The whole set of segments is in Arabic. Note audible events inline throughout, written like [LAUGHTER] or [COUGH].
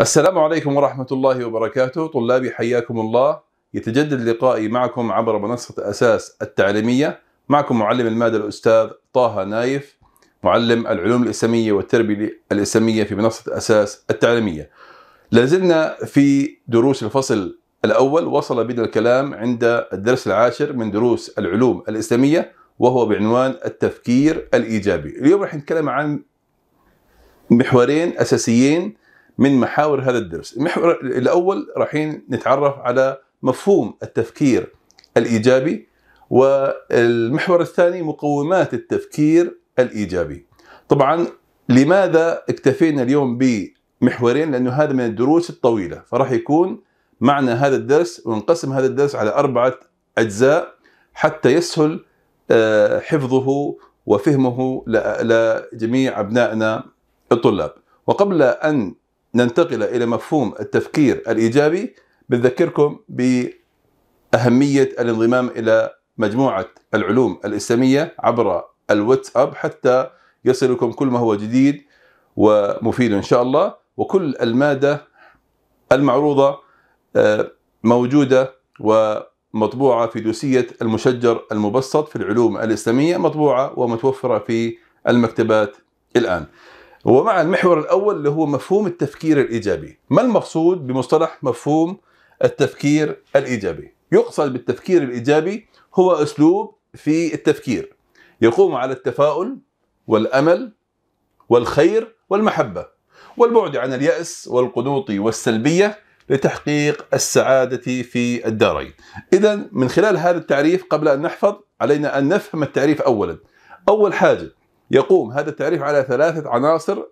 السلام عليكم ورحمة الله وبركاته طلابي حياكم الله يتجدد لقائي معكم عبر منصة أساس التعليمية معكم معلم المادة الأستاذ طه نايف معلم العلوم الإسلامية والتربية الإسلامية في منصة أساس التعليمية لازلنا في دروس الفصل الأول وصل بنا الكلام عند الدرس العاشر من دروس العلوم الإسلامية وهو بعنوان التفكير الإيجابي اليوم راح نتكلم عن محورين أساسيين من محاور هذا الدرس المحور الأول رايحين نتعرف على مفهوم التفكير الإيجابي والمحور الثاني مقومات التفكير الإيجابي طبعا لماذا اكتفينا اليوم بمحورين لأنه هذا من الدروس الطويلة فراح يكون معنى هذا الدرس ونقسم هذا الدرس على أربعة أجزاء حتى يسهل آه، حفظه وفهمه لجميع أبنائنا الطلاب وقبل أن ننتقل إلى مفهوم التفكير الإيجابي بنذكركم بأهمية الانضمام إلى مجموعة العلوم الإسلامية عبر الواتساب حتى يصلكم كل ما هو جديد ومفيد إن شاء الله وكل المادة المعروضة آه، موجودة ومطبوعة في دوسية المشجر المبسط في العلوم الإسلامية مطبوعة ومتوفرة في المكتبات الآن ومع المحور الأول اللي هو مفهوم التفكير الإيجابي ما المقصود بمصطلح مفهوم التفكير الإيجابي يقصد بالتفكير الإيجابي هو أسلوب في التفكير يقوم على التفاؤل والأمل والخير والمحبة والبعد عن اليأس والقنوط والسلبية لتحقيق السعادة في الدارين إذا من خلال هذا التعريف قبل أن نحفظ علينا أن نفهم التعريف أولا أول حاجة يقوم هذا التعريف على ثلاثة عناصر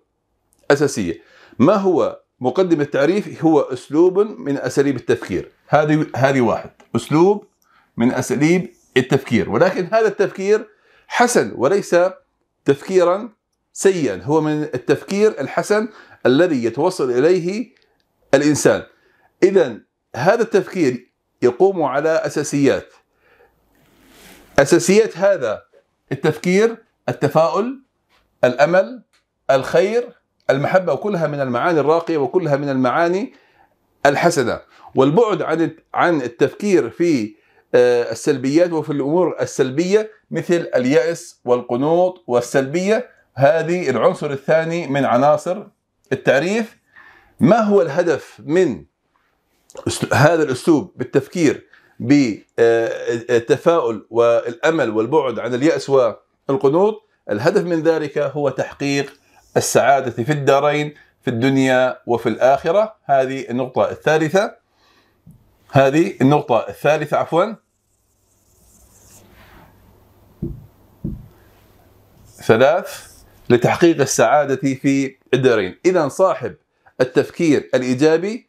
أساسية ما هو مقدم التعريف هو أسلوب من أساليب التفكير هذه هذه واحد أسلوب من أساليب التفكير ولكن هذا التفكير حسن وليس تفكيرا سيئا هو من التفكير الحسن الذي يتوصل إليه الإنسان إذا هذا التفكير يقوم على أساسيات أساسيات هذا التفكير التفاؤل الامل الخير المحبه وكلها من المعاني الراقيه وكلها من المعاني الحسنه والبعد عن عن التفكير في آه، السلبيات وفي الامور السلبيه مثل اليأس والقنوط والسلبيه هذه العنصر الثاني من عناصر التعريف ما هو الهدف من هذا الاسلوب بالتفكير بالتفاؤل آه، والامل والبعد عن اليأس و القنوط الهدف من ذلك هو تحقيق السعادة في الدارين في الدنيا وفي الآخرة هذه النقطة الثالثة هذه النقطة الثالثة عفوا ثلاث لتحقيق السعادة في الدارين إذا صاحب التفكير الإيجابي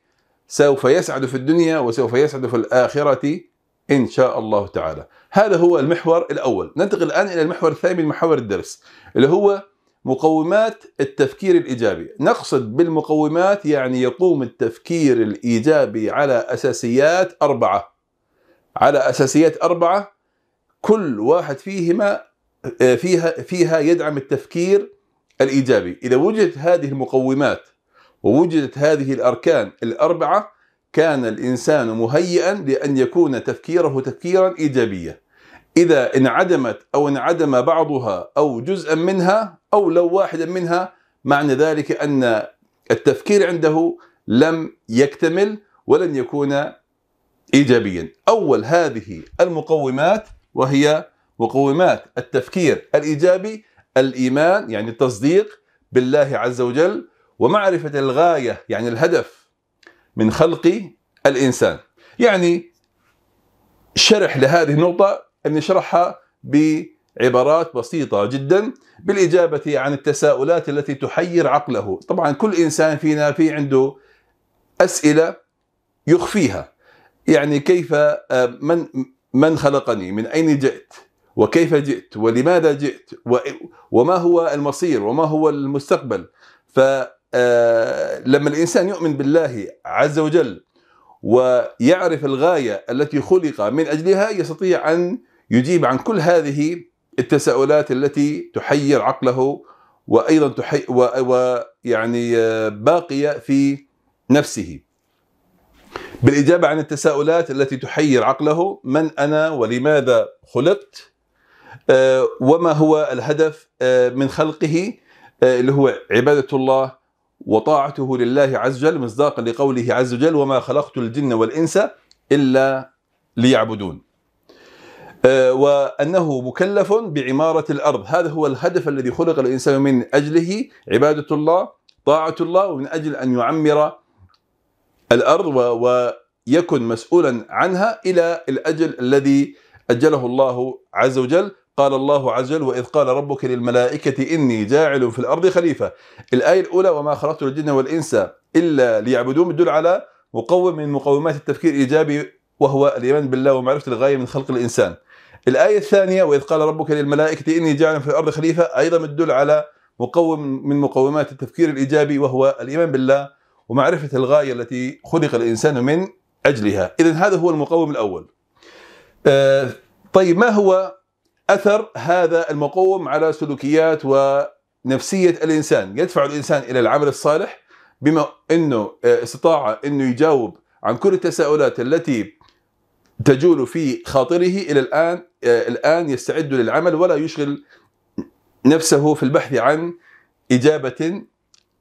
سوف يسعد في الدنيا وسوف يسعد في الآخرة إن شاء الله تعالى هذا هو المحور الأول ننتقل الآن إلى المحور الثاني من محور الدرس اللي هو مقومات التفكير الإيجابي نقصد بالمقومات يعني يقوم التفكير الإيجابي على أساسيات أربعة على أساسيات أربعة كل واحد فيهما فيها فيها يدعم التفكير الإيجابي إذا وجدت هذه المقومات ووجدت هذه الأركان الأربعة كان الإنسان مهيئا لأن يكون تفكيره تفكيرا إيجابيا إذا انعدمت أو انعدم بعضها أو جزءا منها أو لو واحدا منها معنى ذلك أن التفكير عنده لم يكتمل ولن يكون ايجابيا. اول هذه المقومات وهي مقومات التفكير الايجابي الايمان يعني التصديق بالله عز وجل ومعرفه الغايه يعني الهدف من خلق الإنسان يعني شرح لهذه النقطة أن نشرحها بعبارات بسيطة جدا بالإجابة عن التساؤلات التي تحير عقله طبعا كل إنسان فينا في عنده أسئلة يخفيها يعني كيف آه، من من خلقني من أين جئت وكيف جئت ولماذا جئت وما هو المصير وما هو المستقبل ف آه، لما الانسان يؤمن بالله عز وجل ويعرف الغايه التي خلق من اجلها يستطيع ان يجيب عن كل هذه التساؤلات التي تحير عقله وايضا تحي ويعني آه، باقيه في نفسه. بالاجابه عن التساؤلات التي تحير عقله من انا ولماذا خلقت؟ آه، وما هو الهدف من خلقه اللي هو عباده الله وطاعته لله عز وجل مصداقا لقوله عز وجل وما خلقت الجن والإنس إلا ليعبدون آه، وأنه مكلف بعمارة الأرض هذا هو الهدف الذي خلق الإنسان من أجله عبادة الله طاعة الله ومن أجل أن يعمر الأرض ويكن مسؤولا عنها إلى الأجل الذي أجله الله عز وجل قال الله عز وجل وإذ قال ربك للملائكة إني جاعل في الأرض خليفة الآية الأولى وما خلقت الجن والإنس إلا ليعبدون بتدل على مقوم من مقومات التفكير الإيجابي وهو الإيمان بالله ومعرفة الغاية من خلق الإنسان الآية الثانية وإذ قال ربك للملائكة إني جاعل في الأرض خليفة أيضا الدل على مقوم من مقومات التفكير الإيجابي وهو الإيمان بالله ومعرفة الغاية التي خلق الإنسان من أجلها إذا هذا هو المقوم الأول آه، طيب ما هو اثر هذا المقوم على سلوكيات ونفسيه الانسان، يدفع الانسان الى العمل الصالح بما انه آه، استطاع انه يجاوب عن كل التساؤلات التي تجول في خاطره الى الان آه، الان يستعد للعمل ولا يشغل نفسه في البحث عن اجابه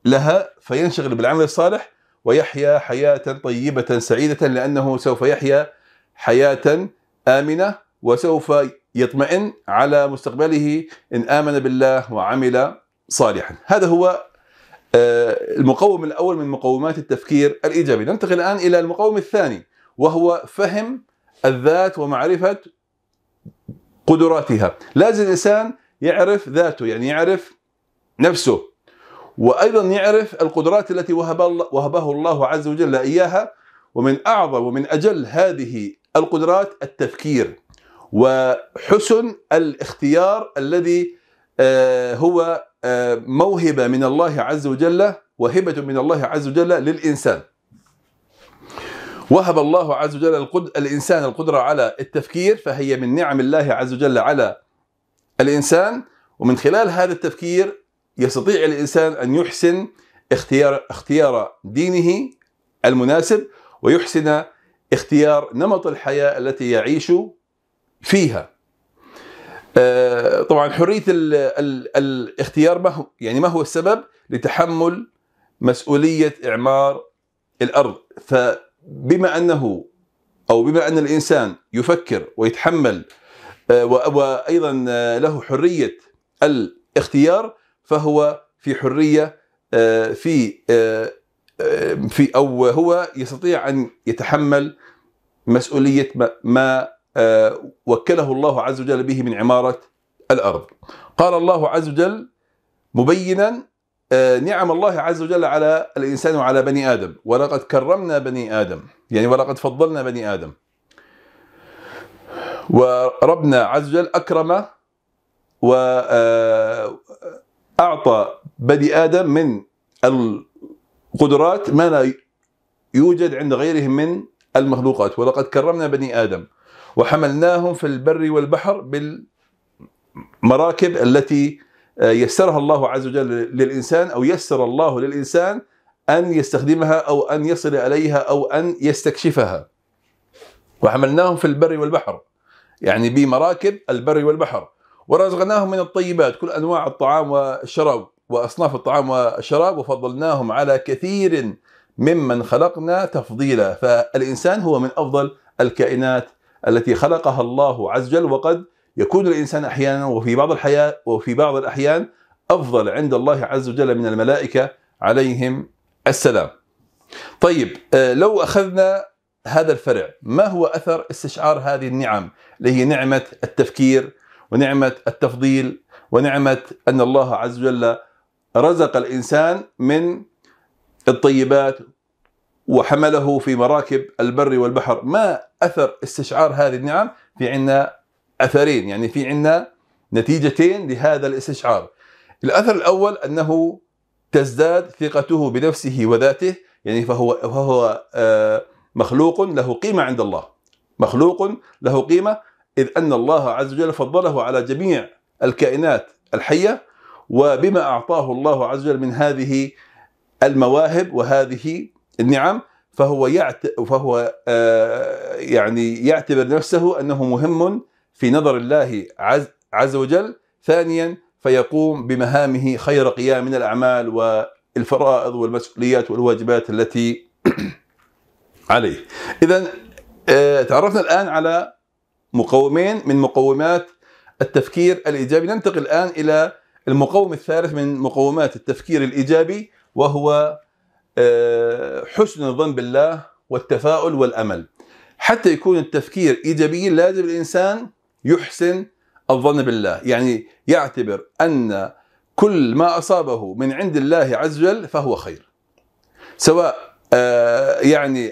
لها فينشغل بالعمل الصالح ويحيا حياه طيبه سعيده لانه سوف يحيا حياه امنه وسوف يطمئن على مستقبله إن آمن بالله وعمل صالحا هذا هو آه، المقوم الأول من مقومات التفكير الإيجابي ننتقل الآن إلى المقوم الثاني وهو فهم الذات ومعرفة قدراتها لازم الإنسان يعرف ذاته يعني يعرف نفسه وأيضا يعرف القدرات التي وهبه الله عز وجل إياها ومن أعظم ومن أجل هذه القدرات التفكير وحسن الاختيار الذي آه، هو آه، موهبة من الله عز وجل وهبة من الله عز وجل للإنسان وهب الله عز وجل الإنسان القدرة على التفكير فهي من نعم الله عز وجل على الإنسان ومن خلال هذا التفكير يستطيع الإنسان أن يحسن اختيار اختيار دينه المناسب ويحسن اختيار نمط الحياة التي يعيش فيها آه، طبعا حريه الاختيار ما هو يعني ما هو السبب لتحمل مسؤوليه اعمار الارض فبما انه او بما ان الانسان يفكر ويتحمل آه، وايضا آه، له حريه الاختيار فهو في حريه في في او هو يستطيع ان يتحمل مسؤوليه ما آه، وكله الله عز وجل به من عمارة الأرض قال الله عز وجل مبينا آه، نعم الله عز وجل على الإنسان وعلى بني آدم ولقد كرمنا بني آدم يعني ولقد فضلنا بني آدم وربنا عز وجل أكرم وأعطى آه، بني آدم من القدرات ما لا يوجد عند غيرهم من المخلوقات ولقد كرمنا بني آدم وحملناهم في البر والبحر بالمراكب التي آه، يسرها الله عز وجل للإنسان أو يسر الله للإنسان أن يستخدمها أو أن يصل إليها أو أن يستكشفها وحملناهم في البر والبحر يعني بمراكب البر والبحر ورزقناهم من الطيبات كل أنواع الطعام والشراب وأصناف الطعام والشراب وفضلناهم على كثير ممن خلقنا تفضيلا فالإنسان هو من أفضل الكائنات التي خلقها الله عز وجل وقد يكون الإنسان أحيانا وفي بعض الحياة وفي بعض الأحيان أفضل عند الله عز وجل من الملائكة عليهم السلام طيب آه، لو أخذنا هذا الفرع ما هو أثر استشعار هذه النعم اللي هي نعمة التفكير ونعمة التفضيل ونعمة أن الله عز وجل رزق الإنسان من الطيبات وحمله في مراكب البر والبحر ما اثر استشعار هذه النعم في عندنا اثرين يعني في عندنا نتيجتين لهذا الاستشعار الاثر الاول انه تزداد ثقته بنفسه وذاته يعني فهو فهو آه، مخلوق له قيمه عند الله مخلوق له قيمه اذ ان الله عز وجل فضله على جميع الكائنات الحيه وبما اعطاه الله عز وجل من هذه المواهب وهذه النعم فهو يعت... فهو آه، يعني يعتبر نفسه انه مهم في نظر الله عز, عز وجل ثانيا فيقوم بمهامه خير قيام من الاعمال والفرائض والمسؤوليات والواجبات التي [CLEARS THROAT] عليه اذا آه، تعرفنا الان على مقومين من مقومات التفكير الايجابي ننتقل الان الى المقوم الثالث من مقومات التفكير الايجابي وهو آه، حسن الظن بالله والتفاؤل والامل حتى يكون التفكير ايجابيا لازم الانسان يحسن الظن بالله يعني يعتبر ان كل ما اصابه من عند الله عز وجل فهو خير سواء آه، يعني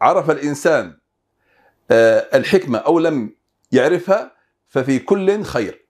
عرف الانسان آه، الحكمه او لم يعرفها ففي كل خير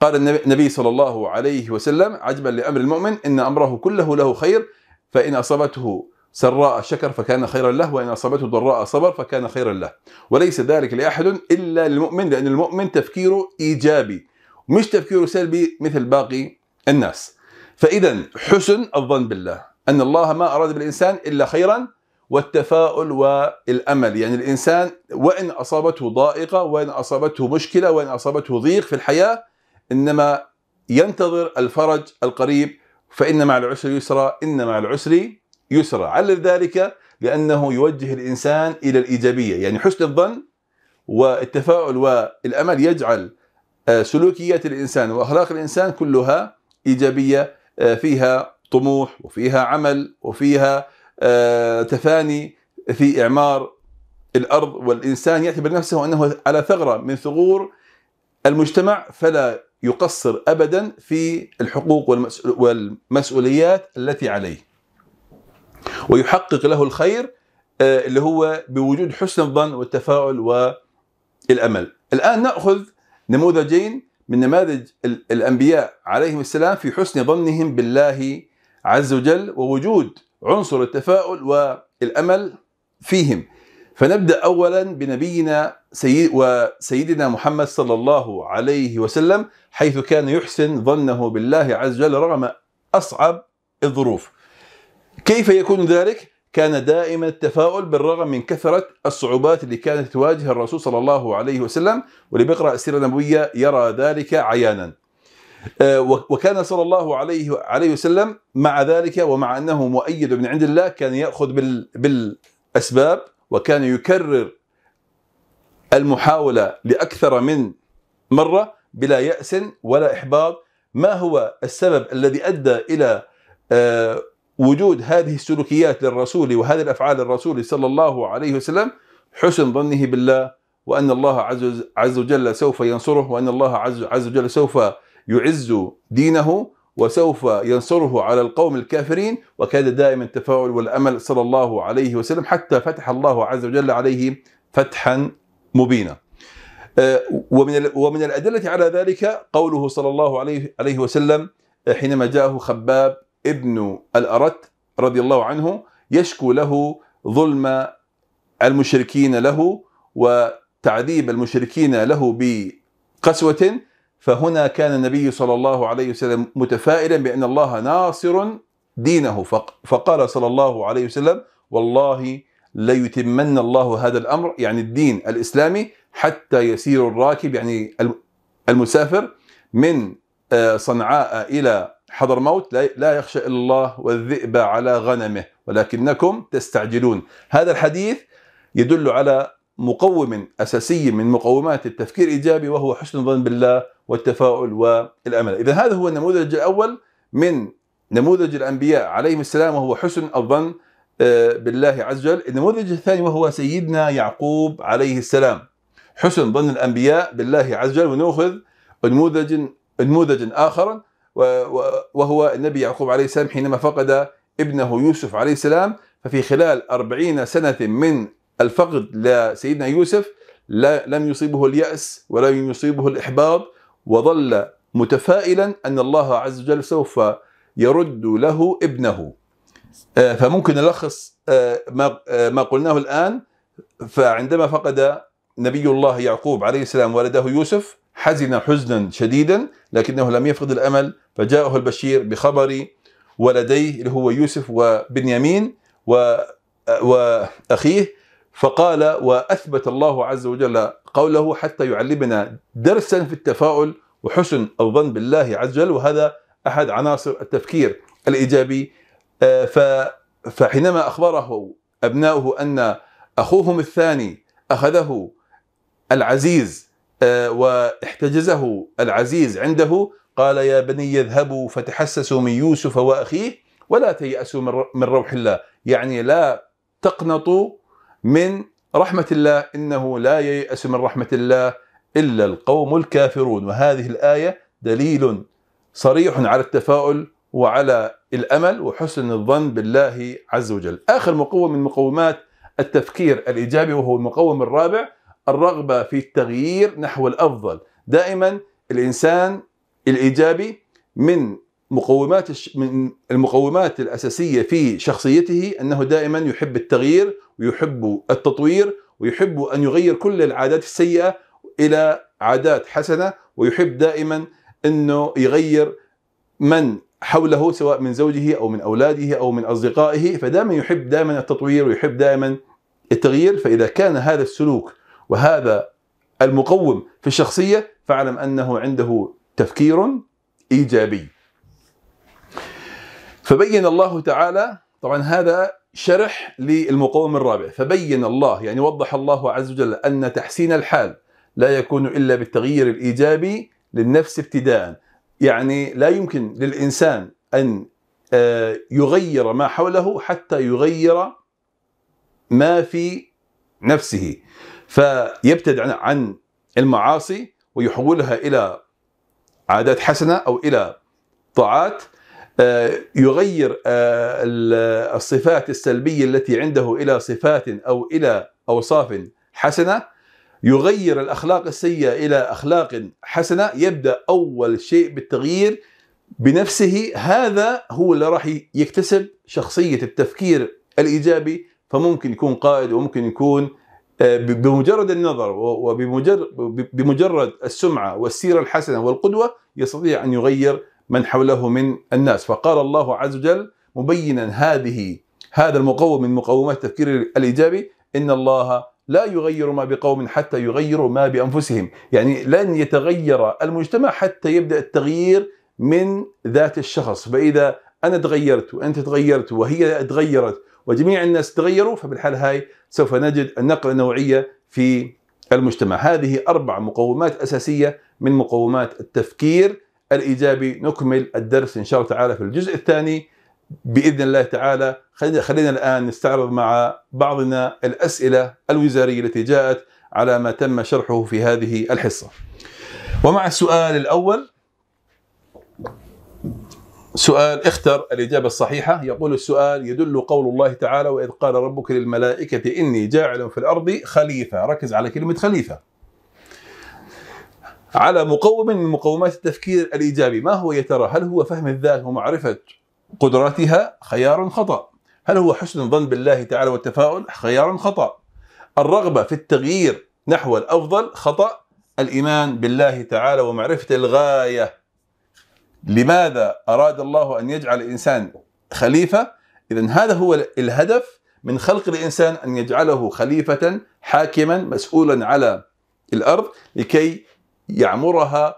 قال النبي صلى الله عليه وسلم عجبا لامر المؤمن ان امره كله له خير فإن أصابته سراء شكر فكان خيرا له وإن أصابته ضراء صبر فكان خيرا له وليس ذلك لأحد إلا للمؤمن لأن المؤمن تفكيره إيجابي مش تفكيره سلبي مثل باقي الناس فإذا حسن الظن بالله أن الله ما أراد بالإنسان إلا خيرا والتفاؤل والامل، يعني الانسان وان اصابته ضائقه، وان اصابته مشكله، وان اصابته ضيق في الحياه، انما ينتظر الفرج القريب فإن مع العسر يسرا إن مع العسر يسرا علل ذلك لأنه يوجه الإنسان إلى الإيجابية يعني حسن الظن والتفاؤل والأمل يجعل آه، سلوكيات الإنسان وأخلاق الإنسان كلها إيجابية آه، فيها طموح وفيها عمل وفيها آه، تفاني في إعمار الأرض والإنسان يعتبر نفسه أنه على ثغرة من ثغور المجتمع فلا يقصر ابدا في الحقوق والمسؤوليات التي عليه ويحقق له الخير آه، اللي هو بوجود حسن الظن والتفاؤل والامل الان ناخذ نموذجين من نماذج الانبياء عليهم السلام في حسن ظنهم بالله عز وجل ووجود عنصر التفاؤل والامل فيهم فنبدأ أولا بنبينا سيد وسيدنا محمد صلى الله عليه وسلم حيث كان يحسن ظنه بالله عز وجل رغم أصعب الظروف كيف يكون ذلك؟ كان دائما التفاؤل بالرغم من كثرة الصعوبات اللي كانت تواجه الرسول صلى الله عليه وسلم واللي بيقرأ السيرة النبوية يرى ذلك عيانا آه، وكان صلى الله عليه عليه وسلم مع ذلك ومع أنه مؤيد من عند الله كان يأخذ بالأسباب وكان يكرر المحاولة لأكثر من مرة بلا يأس ولا إحباط ما هو السبب الذي أدى إلى آه، وجود هذه السلوكيات للرسول وهذه الأفعال للرسول صلى الله عليه وسلم حسن ظنه بالله وأن الله عز وجل سوف ينصره وأن الله عز وجل سوف يعز دينه وسوف ينصره على القوم الكافرين وكان دائما التفاؤل والامل صلى الله عليه وسلم حتى فتح الله عز وجل عليه فتحا مبينا. آه، ومن ومن الادله على ذلك قوله صلى الله عليه عليه وسلم آه، حينما جاءه خباب ابن الارت رضي الله عنه يشكو له ظلم المشركين له وتعذيب المشركين له بقسوه فهنا كان النبي صلى الله عليه وسلم متفائلا بأن الله ناصر دينه فقال صلى الله عليه وسلم والله ليتمن الله هذا الأمر يعني الدين الإسلامي حتى يسير الراكب يعني المسافر من آه، صنعاء إلى حضرموت لا يخشى إلا الله والذئب على غنمه ولكنكم تستعجلون هذا الحديث يدل على مقوم أساسي من مقومات التفكير الايجابي وهو حسن الظن بالله والتفاؤل والامل اذا هذا هو النموذج الاول من نموذج الانبياء عليهم السلام وهو حسن الظن آه، بالله عز وجل النموذج الثاني وهو سيدنا يعقوب عليه السلام حسن ظن الانبياء بالله عز وجل وناخذ نموذج نموذج اخر وهو النبي يعقوب عليه السلام حينما فقد ابنه يوسف عليه السلام ففي خلال أربعين سنة من الفقد لسيدنا يوسف لم يصيبه اليأس ولم يصيبه الإحباط وظل متفائلا أن الله عز وجل سوف يرد له ابنه آه، فممكن نلخص آه، آه، ما قلناه الآن فعندما فقد نبي الله يعقوب عليه السلام ولده يوسف حزن حزنا شديدا لكنه لم يفقد الأمل فجاءه البشير بخبر ولديه اللي هو يوسف وبنيامين وأخيه فقال وأثبت الله عز وجل قوله حتى يعلمنا درسا في التفاؤل وحسن الظن بالله عز وجل وهذا احد عناصر التفكير الايجابي آه، فحينما اخبره ابناؤه ان اخوهم الثاني اخذه العزيز آه، واحتجزه العزيز عنده قال يا بني يذهبوا فتحسسوا من يوسف واخيه ولا تيأسوا من روح الله يعني لا تقنطوا من رحمة الله إنه لا ييأس من رحمة الله إلا القوم الكافرون وهذه الآية دليل صريح على التفاؤل وعلى الأمل وحسن الظن بالله عز وجل آخر مقوم من مقومات التفكير الإيجابي وهو المقوم الرابع الرغبة في التغيير نحو الأفضل دائما الإنسان الإيجابي من مقومات من المقومات الأساسية في شخصيته أنه دائما يحب التغيير ويحب التطوير ويحب أن يغير كل العادات السيئة إلى عادات حسنة ويحب دائما أنه يغير من حوله سواء من زوجه أو من أولاده أو من أصدقائه فدائما يحب دائما التطوير ويحب دائما التغيير فإذا كان هذا السلوك وهذا المقوم في الشخصية فاعلم أنه عنده تفكير إيجابي فبين الله تعالى طبعا هذا شرح للمقوم الرابع فبين الله يعني وضح الله عز وجل أن تحسين الحال لا يكون إلا بالتغيير الإيجابي للنفس ابتداء يعني لا يمكن للإنسان أن آه، يغير ما حوله حتى يغير ما في نفسه فيبتعد عن المعاصي ويحولها إلى عادات حسنة أو إلى طاعات آه، يغير آه، الصفات السلبية التي عنده إلى صفات أو إلى أوصاف حسنة يغير الأخلاق السيئة إلى أخلاق حسنة يبدأ أول شيء بالتغيير بنفسه هذا هو اللي راح يكتسب شخصية التفكير الإيجابي فممكن يكون قائد وممكن يكون آه، بمجرد النظر وبمجرد السمعة والسيرة الحسنة والقدوة يستطيع أن يغير من حوله من الناس فقال الله عز وجل مبينا هذه هذا المقوم من مقومات التفكير الايجابي ان الله لا يغير ما بقوم حتى يغيروا ما بانفسهم، يعني لن يتغير المجتمع حتى يبدا التغيير من ذات الشخص، فاذا انا تغيرت وانت تغيرت وهي تغيرت وجميع الناس تغيروا فبالحال هاي سوف نجد النقله النوعيه في المجتمع، هذه اربع مقومات اساسيه من مقومات التفكير الايجابي نكمل الدرس ان شاء الله تعالى في الجزء الثاني باذن الله تعالى خلينا الان نستعرض مع بعضنا الاسئله الوزاريه التي جاءت على ما تم شرحه في هذه الحصه. ومع السؤال الاول سؤال اختر الاجابه الصحيحه يقول السؤال يدل قول الله تعالى واذ قال ربك للملائكه اني جاعل في الارض خليفه ركز على كلمه خليفه على مقوم من مقومات التفكير الايجابي ما هو يا ترى هل هو فهم الذات ومعرفه قدراتها خيار خطا هل هو حسن ظن بالله تعالى والتفاؤل خيار خطا الرغبه في التغيير نحو الافضل خطا الايمان بالله تعالى ومعرفه الغايه لماذا اراد الله ان يجعل الانسان خليفه اذا هذا هو الهدف من خلق الانسان ان يجعله خليفه حاكما مسؤولا على الارض لكي يعمرها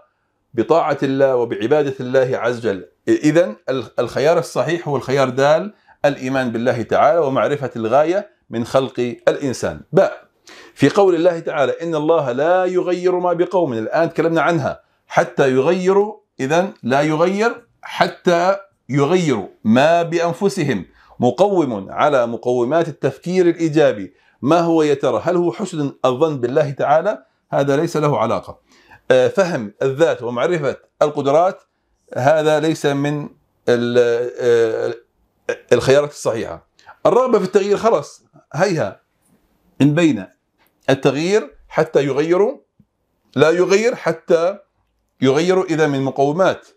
بطاعة الله وبعبادة الله عز وجل إذا الخيار الصحيح هو الخيار دال الإيمان بالله تعالى ومعرفة الغاية من خلق الإنسان باء في قول الله تعالى إن الله لا يغير ما بقوم الآن تكلمنا عنها حتى يغيروا إذا لا يغير حتى يغيروا ما بأنفسهم مقوم على مقومات التفكير الإيجابي ما هو يا ترى هل هو حسن الظن بالله تعالى هذا ليس له علاقة آه، فهم الذات ومعرفه القدرات هذا ليس من آه، الخيارات الصحيحه. الرغبه في التغيير خلص هيها من بين التغيير حتى يغيروا لا يغير حتى يغيروا اذا من مقومات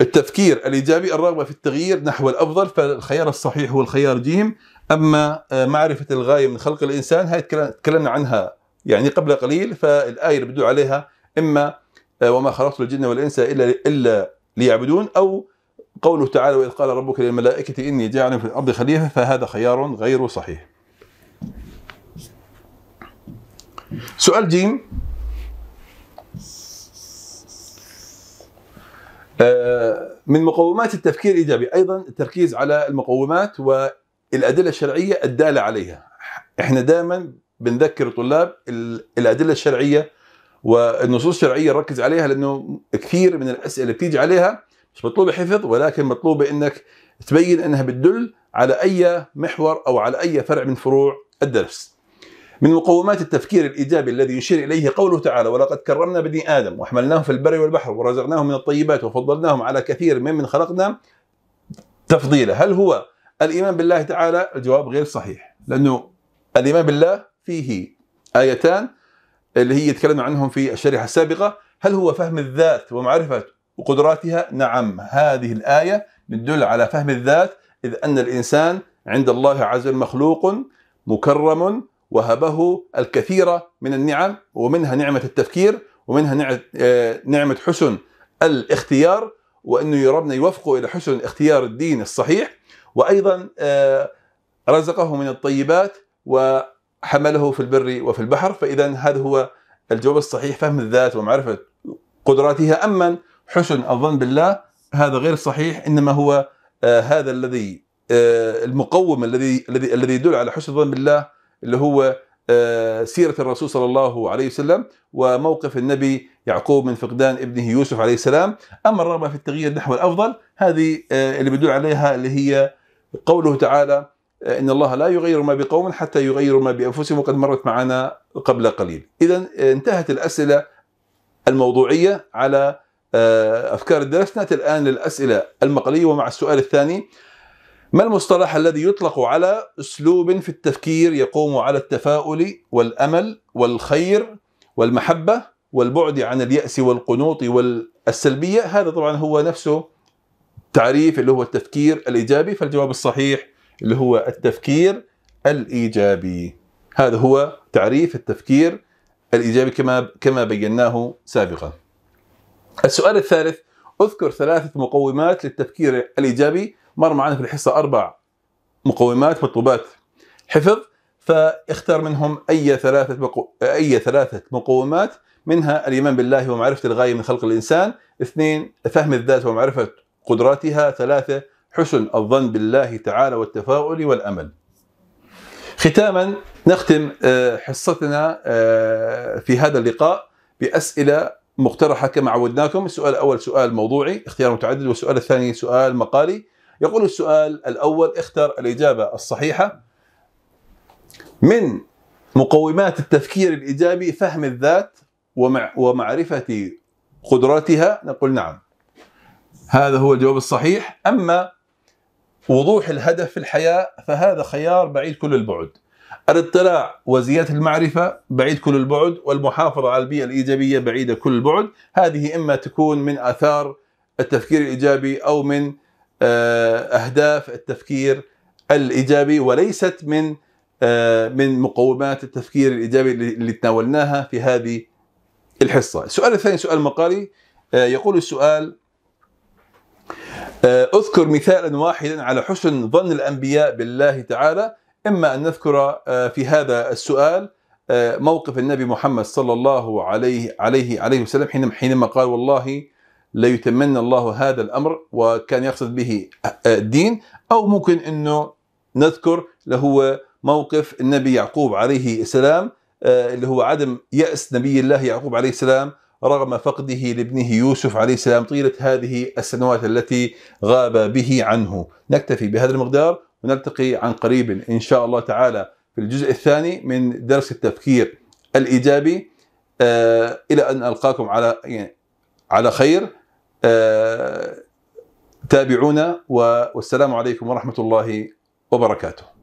التفكير الايجابي الرغبه في التغيير نحو الافضل فالخيار الصحيح هو الخيار جيم اما آه، معرفه الغايه من خلق الانسان هاي تكلمنا عنها يعني قبل قليل فالآية اللي بدو عليها إما آه، وما خلقت الجن والإنس إلا إلا ليعبدون أو قوله تعالى وإذ قال ربك للملائكة إني جاعل في الأرض خليفة فهذا خيار غير صحيح سؤال جيم آه، من مقومات التفكير الايجابي ايضا التركيز على المقومات والادله الشرعيه الداله عليها احنا دائما بنذكر الطلاب الادله الشرعيه والنصوص الشرعيه نركز عليها لانه كثير من الاسئله اللي بتيجي عليها مش مطلوبه حفظ ولكن مطلوبه انك تبين انها بتدل على اي محور او على اي فرع من فروع الدرس. من مقومات التفكير الايجابي الذي يشير اليه قوله تعالى: ولقد كرمنا بني ادم وحملناهم في البر والبحر ورزقناهم من الطيبات وفضلناهم على كثير ممن خلقنا تفضيلا، هل هو الايمان بالله تعالى؟ الجواب غير صحيح، لانه الايمان بالله فيه آيتان اللي هي تكلمنا عنهم في الشريحة السابقة هل هو فهم الذات ومعرفة وقدراتها نعم هذه الآية تدل على فهم الذات إذ أن الإنسان عند الله عز وجل مخلوق مكرم وهبه الكثير من النعم ومنها نعمة التفكير ومنها آه، نعمة حسن الاختيار وأنه ربنا يوفقه إلى حسن اختيار الدين الصحيح وأيضا آه، رزقه من الطيبات و حمله في البر وفي البحر فإذا هذا هو الجواب الصحيح فهم الذات ومعرفة قدراتها أما حسن الظن بالله هذا غير صحيح إنما هو آه، هذا الذي آه، المقوم الذي الذي الذي يدل على حسن الظن بالله اللي هو آه، سيرة الرسول صلى الله عليه وسلم وموقف النبي يعقوب من فقدان ابنه يوسف عليه السلام أما الرغبة في التغيير نحو الأفضل هذه اللي بدل عليها اللي هي قوله تعالى إن الله لا يغير ما بقوم حتى يغيروا ما بأنفسهم وقد مرت معنا قبل قليل إذا آه، انتهت الأسئلة الموضوعية على آه، أفكار الدرس نأتي الآن للأسئلة المقالية ومع السؤال الثاني ما المصطلح الذي يطلق على أسلوب في التفكير يقوم على التفاؤل والأمل والخير والمحبة والبعد عن اليأس والقنوط والسلبية هذا طبعا هو نفسه تعريف اللي هو التفكير الإيجابي فالجواب الصحيح اللي هو التفكير الايجابي هذا هو تعريف التفكير الايجابي كما كما بيناه سابقا السؤال الثالث اذكر ثلاثه مقومات للتفكير الايجابي مر معنا في الحصه اربع مقومات مطلوبات حفظ فاختار منهم اي ثلاثه مقو... اي ثلاثه مقومات منها الايمان بالله ومعرفه الغايه من خلق الانسان اثنين فهم الذات ومعرفه قدراتها ثلاثه حسن الظن بالله تعالى والتفاؤل والأمل ختاما نختم آه، حصتنا آه، في هذا اللقاء بأسئلة مقترحة كما عودناكم السؤال الأول سؤال موضوعي اختيار متعدد والسؤال الثاني سؤال مقالي يقول السؤال الأول اختر الإجابة الصحيحة من مقومات التفكير الإيجابي فهم الذات ومعرفة قدراتها نقول نعم هذا هو الجواب الصحيح أما وضوح الهدف في الحياة فهذا خيار بعيد كل البعد الاطلاع وزيادة المعرفة بعيد كل البعد والمحافظة على البيئة الإيجابية بعيدة كل البعد هذه إما تكون من آثار التفكير الإيجابي أو من آه، أهداف التفكير الإيجابي وليست من آه، من مقومات التفكير الإيجابي اللي تناولناها في هذه الحصة السؤال الثاني سؤال مقالي آه، يقول السؤال آه، أذكر مثالا واحدا على حسن ظن الأنبياء بالله تعالى إما أن نذكر آه، في هذا السؤال آه، موقف النبي محمد صلى الله عليه عليه عليه وسلم حينما حينما قال والله ليتمن الله هذا الامر وكان يقصد به الدين او ممكن انه نذكر له هو موقف النبي يعقوب عليه السلام اللي هو عدم يأس نبي الله يعقوب عليه السلام رغم فقده لابنه يوسف عليه السلام طيلة هذه السنوات التي غاب به عنه نكتفي بهذا المقدار ونلتقي عن قريب إن شاء الله تعالى في الجزء الثاني من درس التفكير الإيجابي آه إلى أن ألقاكم على يعني على خير آه تابعونا والسلام عليكم ورحمة الله وبركاته